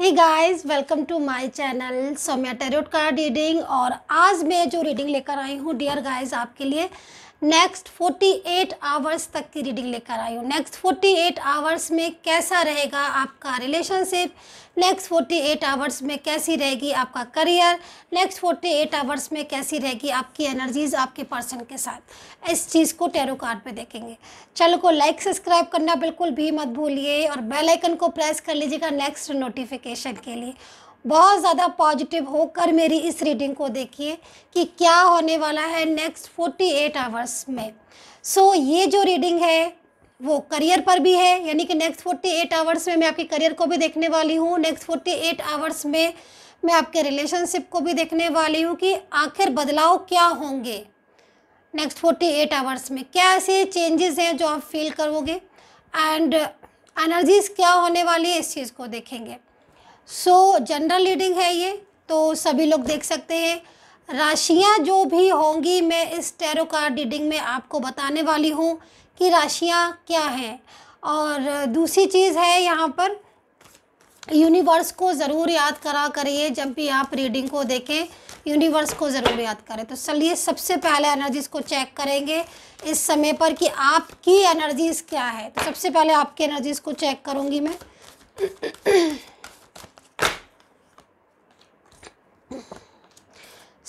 hey guys welcome to my channel Somya tarot card reading और आज मैं जो रीडिंग लेकर आई हूँ डियर गाइस आपके लिए नेक्स्ट 48 आवर्स तक की रीडिंग लेकर आई हूँ नेक्स्ट 48 आवर्स में कैसा रहेगा आपका रिलेशनशिप नेक्स्ट 48 आवर्स में कैसी रहेगी आपका करियर नेक्स्ट 48 आवर्स में कैसी रहेगी आपकी एनर्जीज आपके पर्सन के साथ इस चीज़ को टेरो कार्ड पे देखेंगे चैनल को लाइक सब्सक्राइब करना बिल्कुल भी मत भूलिए और बेल आइकन को प्रेस कर लीजिएगा नेक्स्ट नोटिफिकेशन के लिए बहुत ज़्यादा पॉजिटिव होकर मेरी इस रीडिंग को देखिए कि क्या होने वाला है नेक्स्ट फोर्टी एट आवर्स में सो so, ये जो रीडिंग है वो करियर पर भी है यानी कि नेक्स्ट फोर्टी एट आवर्स में मैं आपके करियर को भी देखने वाली हूँ नेक्स्ट फोर्टी एट आवर्स में मैं आपके रिलेशनशिप को भी देखने वाली हूँ कि आखिर बदलाव क्या होंगे नेक्स्ट फोर्टी एट आवर्स में क्या ऐसे चेंजेस हैं जो आप फील करोगे एंड एनर्जीज क्या होने वाली है इस चीज़ को देखेंगे सो जनरल रीडिंग है ये तो सभी लोग देख सकते हैं राशियाँ जो भी होंगी मैं इस टैरो कार्ड रीडिंग में आपको बताने वाली हूँ कि राशियाँ क्या हैं और दूसरी चीज़ है यहाँ पर यूनिवर्स को ज़रूर याद करा करिए जब भी आप रीडिंग को देखें यूनिवर्स को ज़रूर याद करें तो चलिए सबसे पहले एनर्जीज़ को चेक करेंगे इस समय पर कि आपकी एनर्जीज़ क्या है तो सबसे पहले आपकी एनर्जीज़ को चेक करूँगी मैं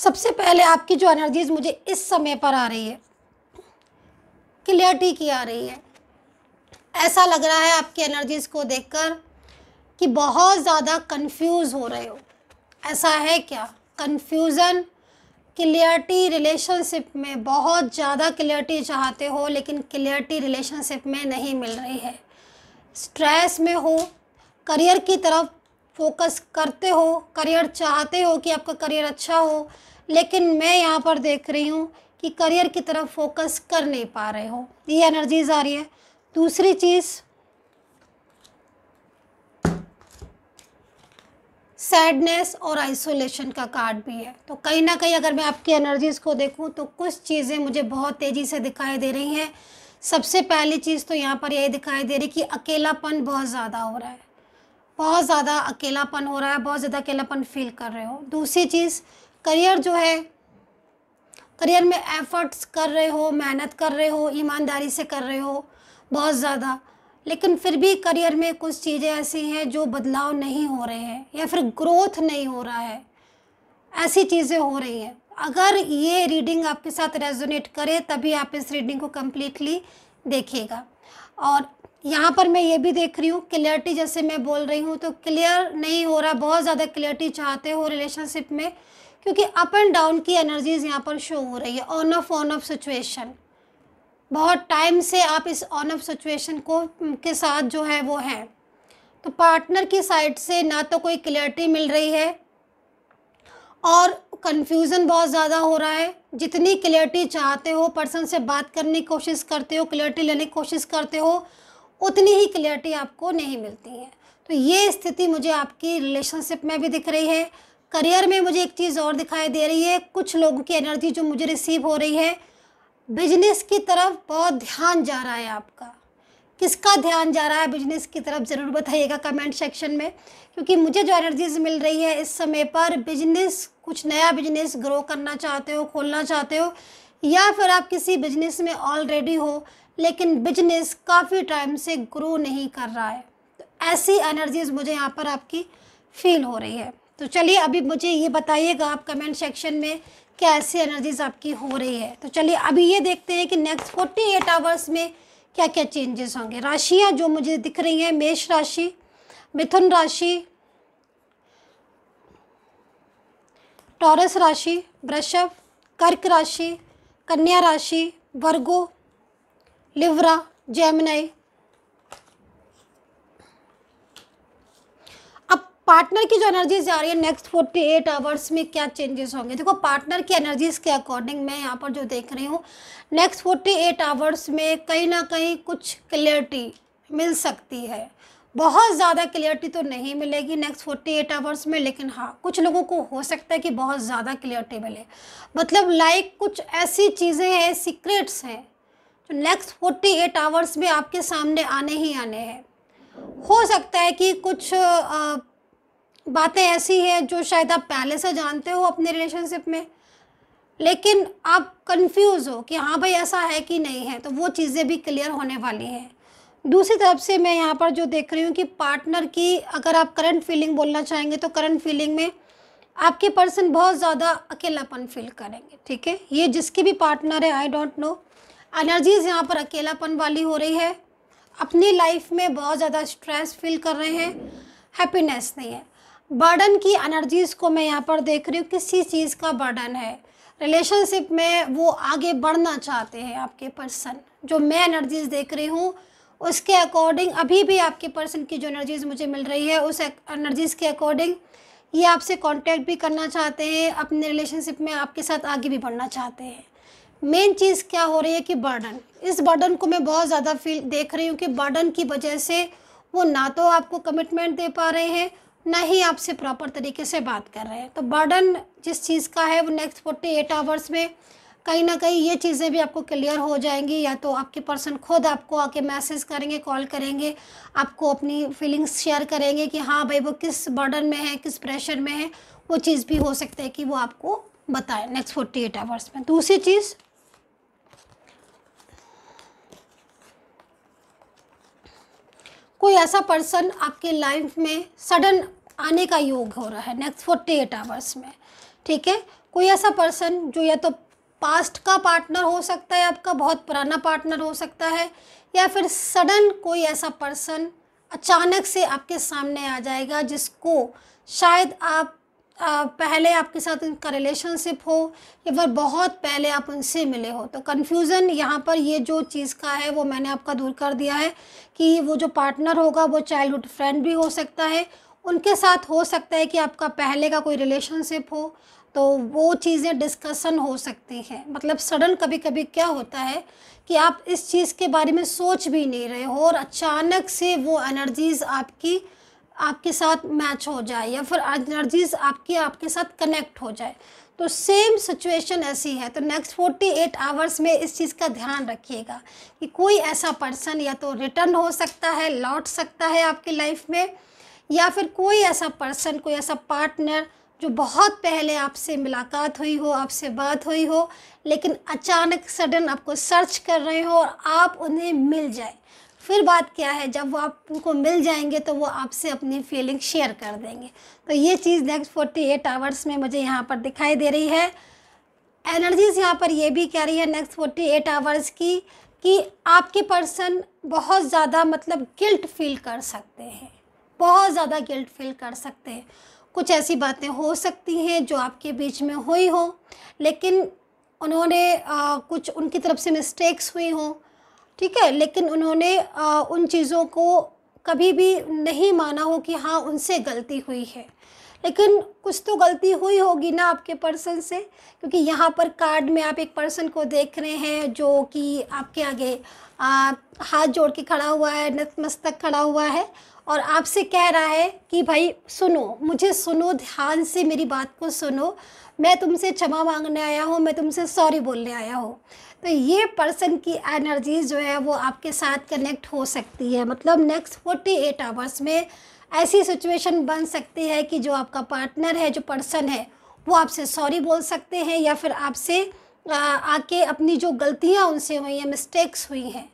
सबसे पहले आपकी जो एनर्जीज मुझे इस समय पर आ रही है क्लियरिटी की आ रही है ऐसा लग रहा है आपकी एनर्जीज को देखकर कि बहुत ज़्यादा कंफ्यूज हो रहे हो ऐसा है क्या कंफ्यूजन क्लियरिटी रिलेशनशिप में बहुत ज़्यादा क्लियरिटी चाहते हो लेकिन क्लियरिटी रिलेशनशिप में नहीं मिल रही है स्ट्रेस में हो करियर की तरफ फोकस करते हो करियर चाहते हो कि आपका करियर अच्छा हो लेकिन मैं यहाँ पर देख रही हूँ कि करियर की तरफ फोकस कर नहीं पा रहे हो ये एनर्जीज आ रही है दूसरी चीज़ सैडनेस और आइसोलेशन का कार्ड भी है तो कहीं ना कहीं अगर मैं आपकी एनर्जीज़ को देखूं तो कुछ चीज़ें मुझे बहुत तेज़ी से दिखाई दे रही हैं सबसे पहली चीज़ तो यहाँ पर यही दिखाई दे रही कि अकेलापन बहुत ज़्यादा हो रहा है बहुत ज़्यादा अकेलापन हो रहा है बहुत ज़्यादा अकेलापन फील कर रहे हो दूसरी चीज़ करियर जो है करियर में एफर्ट्स कर रहे हो मेहनत कर रहे हो ईमानदारी से कर रहे हो बहुत ज़्यादा लेकिन फिर भी करियर में कुछ चीज़ें ऐसी हैं जो बदलाव नहीं हो रहे हैं या फिर ग्रोथ नहीं हो रहा है ऐसी चीज़ें हो रही हैं अगर ये रीडिंग आपके साथ रेजोनेट करे तभी आप इस रीडिंग को कम्प्लीटली देखिएगा और यहाँ पर मैं ये भी देख रही हूँ क्लियरिटी जैसे मैं बोल रही हूँ तो क्लियर नहीं हो रहा बहुत ज़्यादा क्लियरिटी चाहते हो रिलेशनशिप में क्योंकि अप एंड डाउन की एनर्जीज यहाँ पर शो हो रही है on off on off situation बहुत टाइम से आप इस ऑन ऑफ सिचुएशन को के साथ जो है वो है तो पार्टनर की साइड से ना तो कोई क्लियरिटी मिल रही है और कन्फ्यूज़न बहुत ज़्यादा हो रहा है जितनी क्लियरिटी चाहते हो पर्सन से बात करने की कोशिश करते हो क्लियरिटी लेने की कोशिश करते हो उतनी ही क्लियरिटी आपको नहीं मिलती है तो ये स्थिति मुझे आपकी रिलेशनशिप में भी दिख रही है करियर में मुझे एक चीज़ और दिखाई दे रही है कुछ लोगों की एनर्जी जो मुझे रिसीव हो रही है बिजनेस की तरफ बहुत ध्यान जा रहा है आपका किसका ध्यान जा रहा है बिजनेस की तरफ ज़रूर बताइएगा कमेंट सेक्शन में क्योंकि मुझे जो एनर्जीज मिल रही है इस समय पर बिजनेस कुछ नया बिजनेस ग्रो करना चाहते हो खोलना चाहते हो या फिर आप किसी बिजनेस में ऑलरेडी हो लेकिन बिजनेस काफ़ी टाइम से ग्रो नहीं कर रहा है तो ऐसी एनर्जीज मुझे यहाँ पर आपकी फील हो रही है तो चलिए अभी मुझे ये बताइएगा आप कमेंट सेक्शन में क्या ऐसी एनर्जीज आपकी हो रही है तो चलिए अभी ये देखते हैं कि नेक्स्ट फोर्टी एट आवर्स में क्या क्या चेंजेस होंगे राशियाँ जो मुझे दिख रही हैं मेष राशि मिथुन राशि टॉरस राशि वृषभ कर्क राशि कन्या राशि वर्गो लिवरा जैमनाई पार्टनर की जो एनर्जीज जा रही है नेक्स्ट फोर्टी एट आवर्स में क्या चेंजेस होंगे देखो पार्टनर की एनर्जीज के अकॉर्डिंग मैं यहाँ पर जो देख रही हूँ नेक्स्ट फोर्टी एट आवर्स में कहीं ना कहीं कुछ क्लियरिटी मिल सकती है बहुत ज़्यादा क्लियरिटी तो नहीं मिलेगी नेक्स्ट फोर्टी एट आवर्स में लेकिन हाँ कुछ लोगों को हो सकता है कि बहुत ज़्यादा क्लियरिटी मिले मतलब लाइक कुछ ऐसी चीज़ें हैं सीक्रेट्स हैं जो नेक्स्ट फोर्टी एट आवर्स में आपके सामने आने ही आने हैं हो सकता है कि कुछ आ, बातें ऐसी हैं जो शायद आप पहले से जानते हो अपने रिलेशनशिप में लेकिन आप कंफ्यूज हो कि हाँ भाई ऐसा है कि नहीं है तो वो चीज़ें भी क्लियर होने वाली हैं दूसरी तरफ से मैं यहाँ पर जो देख रही हूँ कि पार्टनर की अगर आप करंट फीलिंग बोलना चाहेंगे तो करंट फीलिंग में आपके पर्सन बहुत ज़्यादा अकेलापन फील करेंगे ठीक है ये जिसकी भी पार्टनर है आई डोंट नो एनर्जीज़ यहाँ पर अकेलापन वाली हो रही है अपनी लाइफ में बहुत ज़्यादा स्ट्रेस फील कर रहे हैं हैप्पीनेस नहीं है बर्डन की एनर्जीज़ को मैं यहाँ पर देख रही हूँ किसी चीज़ का बर्डन है रिलेशनशिप में वो आगे बढ़ना चाहते हैं आपके पर्सन जो मैं एनर्जीज़ देख रही हूँ उसके अकॉर्डिंग अभी भी आपके पर्सन की जो एनर्जीज़ मुझे मिल रही है उस एनर्जीज़ के अकॉर्डिंग ये आपसे कांटेक्ट भी करना चाहते हैं अपने रिलेशनशिप में आपके साथ आगे भी बढ़ना चाहते हैं मेन चीज़ क्या हो रही है कि बर्डन इस बर्डन को मैं बहुत ज़्यादा फील देख रही हूँ कि बर्डन की वजह से वो ना तो आपको कमिटमेंट दे पा रहे हैं ना ही आपसे प्रॉपर तरीके से बात कर रहे हैं तो बर्डन जिस चीज़ का है वो नेक्स्ट फोर्टी एट आवर्स में कहीं ना कहीं ये चीज़ें भी आपको क्लियर हो जाएंगी या तो आपके पर्सन खुद आपको आके मैसेज करेंगे कॉल करेंगे आपको अपनी फीलिंग्स शेयर करेंगे कि हाँ भाई वो किस बर्डन में है किस प्रेशर में है वो चीज़ भी हो सकता है कि वो आपको बताएं नेक्स्ट फोर्टी एट आवर्स में दूसरी चीज़ कोई ऐसा पर्सन आपके लाइफ में सडन आने का योग हो रहा है नेक्स्ट फोर्टी एट आवर्स में ठीक है कोई ऐसा पर्सन जो या तो पास्ट का पार्टनर हो सकता है आपका बहुत पुराना पार्टनर हो सकता है या फिर सडन कोई ऐसा पर्सन अचानक से आपके सामने आ जाएगा जिसको शायद आप आ, पहले आपके साथ उनका रिलेशनशिप हो या फिर बहुत पहले आप उनसे मिले हो तो कन्फ्यूज़न यहाँ पर ये जो चीज़ का है वो मैंने आपका दूर कर दिया है कि वो जो पार्टनर होगा वो चाइल्डहुड फ्रेंड भी हो सकता है उनके साथ हो सकता है कि आपका पहले का कोई रिलेशनशिप हो तो वो चीज़ें डिस्कशन हो सकती हैं मतलब सडन कभी कभी क्या होता है कि आप इस चीज़ के बारे में सोच भी नहीं रहे हो और अचानक से वो एनर्जीज़ आपकी आपके साथ मैच हो जाए या फिर एनर्जीज़ आपकी आपके साथ कनेक्ट हो जाए तो सेम सिचुएशन ऐसी है तो नेक्स्ट फोर्टी एट आवर्स में इस चीज़ का ध्यान रखिएगा कि कोई ऐसा पर्सन या तो रिटर्न हो सकता है लौट सकता है आपकी लाइफ में या फिर कोई ऐसा पर्सन कोई ऐसा पार्टनर जो बहुत पहले आपसे मुलाकात हुई हो आपसे बात हुई हो लेकिन अचानक सडन आपको सर्च कर रहे हो और आप उन्हें मिल जाए फिर बात क्या है जब वो आप उनको मिल जाएंगे तो वो आपसे अपनी फीलिंग शेयर कर देंगे तो ये चीज़ नेक्स्ट फोर्टी एट आवर्स में मुझे यहाँ पर दिखाई दे रही है एनर्जीज यहाँ पर ये भी कह रही है नेक्स्ट फोर्टी एट आवर्स की कि आपके पर्सन बहुत ज़्यादा मतलब गिल्ट फील कर सकते हैं बहुत ज़्यादा गिल्ट फील कर सकते हैं कुछ ऐसी बातें हो सकती हैं जो आपके बीच में हुई हो लेकिन उन्होंने आ, कुछ उनकी तरफ से मिस्टेक्स हुई हों ठीक है लेकिन उन्होंने आ, उन चीज़ों को कभी भी नहीं माना हो कि हाँ उनसे गलती हुई है लेकिन कुछ तो गलती हुई होगी ना आपके पर्सन से क्योंकि यहाँ पर कार्ड में आप एक पर्सन को देख रहे हैं जो कि आपके आगे आ, हाथ जोड़ के खड़ा हुआ है नतमस्तक खड़ा हुआ है और आपसे कह रहा है कि भाई सुनो मुझे सुनो ध्यान से मेरी बात को सुनो मैं तुमसे क्षमा मांगने आया हूँ मैं तुमसे सॉरी बोलने आया हूँ तो ये पर्सन की एनर्जी जो है वो आपके साथ कनेक्ट हो सकती है मतलब नेक्स्ट फोर्टी एट आवर्स में ऐसी सिचुएशन बन सकती है कि जो आपका पार्टनर है जो पर्सन है वो आपसे सॉरी बोल सकते हैं या फिर आपसे आके अपनी जो गलतियाँ उनसे हुई हैं मिस्टेक्स हुई हैं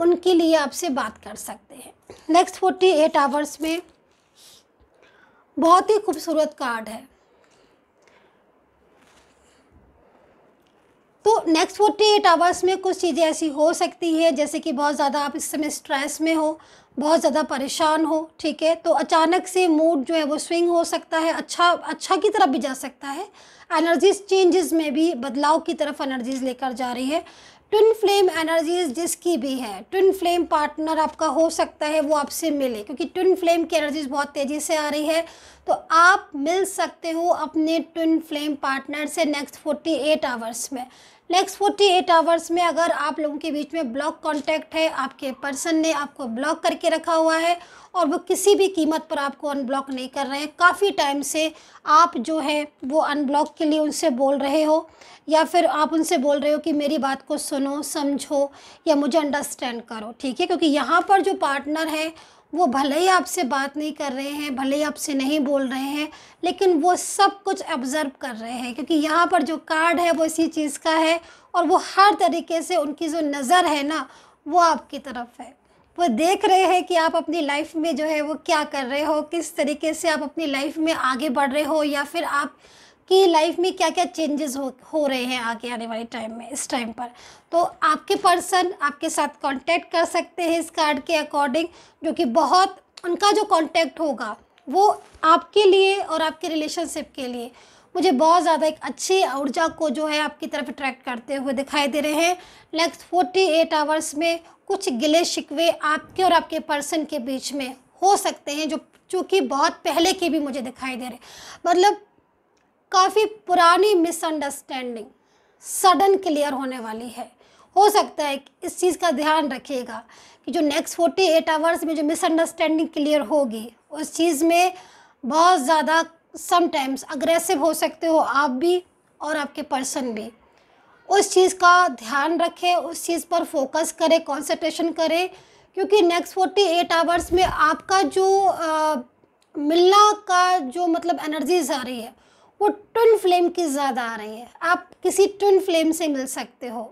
उनके लिए आपसे बात कर सकते हैं नेक्स्ट फोर्टी एट आवर्स में बहुत ही खूबसूरत कार्ड है तो नेक्स्ट फोर्टी एट आवर्स में कुछ चीज़ें ऐसी हो सकती है जैसे कि बहुत ज़्यादा आप इस समय स्ट्रेस में हो बहुत ज़्यादा परेशान हो ठीक है तो अचानक से मूड जो है वो स्विंग हो सकता है अच्छा अच्छा की तरफ भी जा सकता है एनर्जीज चेंजेस में भी बदलाव की तरफ एनर्जीज लेकर जा रही है ट्विन फ्लेम एनर्जीज जिसकी भी है ट्विन फ्लेम पार्टनर आपका हो सकता है वो आपसे मिले क्योंकि ट्विन फ्लेम की एनर्जीज बहुत तेज़ी से आ रही है तो आप मिल सकते हो अपने ट्विन फ्लेम पार्टनर से नेक्स्ट 48 आवर्स में नेक्स्ट फोर्टी एट आवर्स में अगर आप लोगों के बीच में ब्लॉक कॉन्टैक्ट है आपके पर्सन ने आपको ब्लॉक करके रखा हुआ है और वो किसी भी कीमत पर आपको अनब्लॉक नहीं कर रहे हैं काफ़ी टाइम से आप जो है वो अनब्लॉक के लिए उनसे बोल रहे हो या फिर आप उनसे बोल रहे हो कि मेरी बात को सुनो समझो या मुझे अंडरस्टैंड करो ठीक है क्योंकि यहाँ पर जो पार्टनर है वो भले ही आपसे बात नहीं कर रहे हैं भले ही आपसे नहीं बोल रहे हैं लेकिन वो सब कुछ ऑब्ज़र्व कर रहे हैं क्योंकि यहाँ पर जो कार्ड है वो इसी चीज़ का है और वो हर तरीके से उनकी जो नज़र है ना वो आपकी तरफ है वो देख रहे हैं कि आप अपनी लाइफ में जो है वो क्या कर रहे हो किस तरीके से आप अपनी लाइफ में आगे बढ़ रहे हो या फिर आप कि लाइफ में क्या क्या चेंजेस हो हो रहे हैं आगे आने वाले टाइम में इस टाइम पर तो आपके पर्सन आपके साथ कांटेक्ट कर सकते हैं इस कार्ड के अकॉर्डिंग जो कि बहुत उनका जो कांटेक्ट होगा वो आपके लिए और आपके रिलेशनशिप के लिए मुझे बहुत ज़्यादा एक अच्छी ऊर्जा को जो है आपकी तरफ अट्रैक्ट करते हुए दिखाई दे रहे हैं नेक्स्ट फोर्टी एट आवर्स में कुछ गिले शिकवे आपके और आपके पर्सन के बीच में हो सकते हैं जो चूँकि बहुत पहले के भी मुझे दिखाई दे रहे मतलब काफ़ी पुरानी मिसअंडरस्टैंडिंग सडन क्लियर होने वाली है हो सकता है कि इस चीज़ का ध्यान रखिएगा कि जो नेक्स्ट फोर्टी एट आवर्स में जो मिसअंडरस्टैंडिंग क्लियर होगी उस चीज़ में बहुत ज़्यादा समटाइम्स अग्रेसिव हो सकते हो आप भी और आपके पर्सन भी उस चीज़ का ध्यान रखें उस चीज़ पर फोकस करें कॉन्सेंट्रेशन करें क्योंकि नेक्स्ट फोर्टी एट आवर्स में आपका जो आ, मिलना का जो मतलब एनर्जीज आ रही है वो ट्विन फ्लेम की ज़्यादा आ रही है आप किसी ट्विन फ्लेम से मिल सकते हो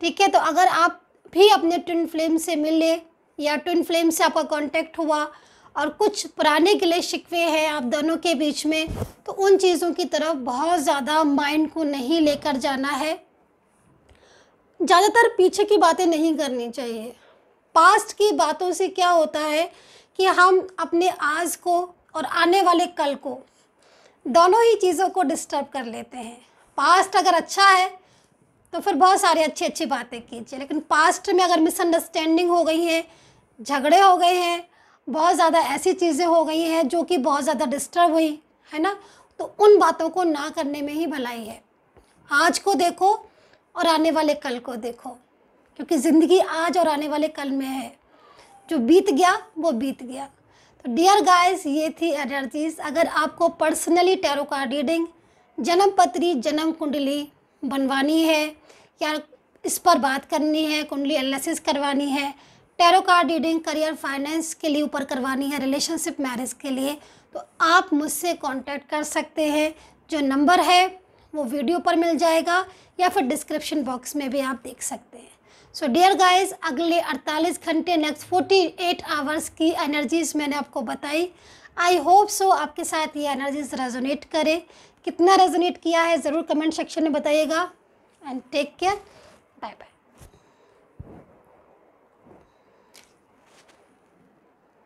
ठीक है तो अगर आप भी अपने ट्विन फ्लेम से मिले या ट्विन फ्लेम से आपका कांटेक्ट हुआ और कुछ पुराने गिले शिकवे हैं आप दोनों के बीच में तो उन चीज़ों की तरफ बहुत ज़्यादा माइंड को नहीं लेकर जाना है ज़्यादातर पीछे की बातें नहीं करनी चाहिए पास्ट की बातों से क्या होता है कि हम अपने आज को और आने वाले कल को दोनों ही चीज़ों को डिस्टर्ब कर लेते हैं पास्ट अगर अच्छा है तो फिर बहुत सारी अच्छी अच्छी बातें कीजिए लेकिन पास्ट में अगर मिसअंडरस्टैंडिंग हो गई है झगड़े हो गए हैं बहुत ज़्यादा ऐसी चीज़ें हो गई हैं जो कि बहुत ज़्यादा डिस्टर्ब हुई है ना तो उन बातों को ना करने में ही भलाई है आज को देखो और आने वाले कल को देखो क्योंकि ज़िंदगी आज और आने वाले कल में है जो बीत गया वो बीत गया तो डियर गाइस ये थी एनर्जीज अगर आपको पर्सनली टैरो कार्ड रीडिंग जन्म पत्री जन्म कुंडली बनवानी है या इस पर बात करनी है कुंडली एनालिसिस करवानी है tarot card reading career finance के लिए ऊपर करवानी है रिलेशनशिप मैरिज के लिए तो आप मुझसे कांटेक्ट कर सकते हैं जो नंबर है वो वीडियो पर मिल जाएगा या फिर डिस्क्रिप्शन बॉक्स में भी आप देख सकते हैं सो डियर गाइस अगले 48 घंटे नेक्स्ट 48 आवर्स की एनर्जीज मैंने आपको बताई आई होप सो आपके साथ ये एनर्जीज रेजोनेट करे कितना रेजोनेट किया है ज़रूर कमेंट सेक्शन में बताइएगा and take care bye bye